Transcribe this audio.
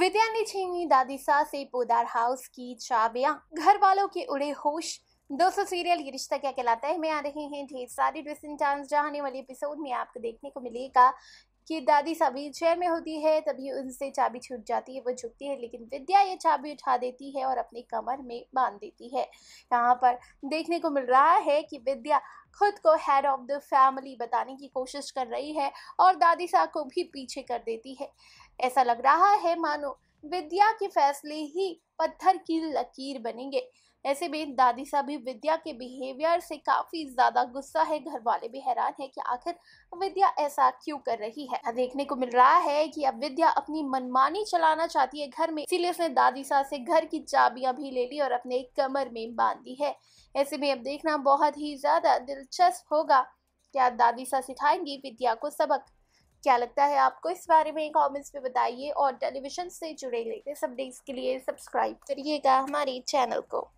विद्या ने छीनी सा से पोदार हाउस की चाबियां घर वालों के उड़े होश दोस्तों सीरियल ये रिश्ता क्या कहलाता है मैं आ रहे हैं ढेर सारे ट्विस्ट एंड टर्न्स आने वाले एपिसोड में आपको देखने को मिलेगा कि दादी सभी चेयर में होती है तभी उनसे चाबी छूट जाती है वो झुकती है लेकिन विद्या ये चाबी उठा देती है और अपनी कमर में बांध देती है यहाँ पर देखने को मिल रहा है कि विद्या खुद को हेड ऑफ द फैमिली बताने की कोशिश कर रही है और दादी सा को भी पीछे कर देती है ऐसा लग रहा है मानो विद्या के फैसले ही पत्थर की लकीर बनेंगे ऐसे में दादी साहब विद्या के बिहेवियर से काफी ज्यादा गुस्सा है घर वाले भी हैरान है कि आखिर विद्या ऐसा क्यों कर रही है देखने को मिल रहा है कि अब विद्या अपनी मनमानी चलाना चाहती है घर में इसीलिए उसने दादी साहब से घर की चाबियां भी ले ली और अपने कमर में बांध दी है ऐसे में अब देखना बहुत ही ज्यादा दिलचस्प होगा क्या दादी साहब सिखाएंगी विद्या को सबक क्या लगता है आपको इस बारे में कमेंट्स में बताइए और टेलीविजन से जुड़े लेटेस्ट अपडेट्स के लिए सब्सक्राइब करिएगा हमारे चैनल को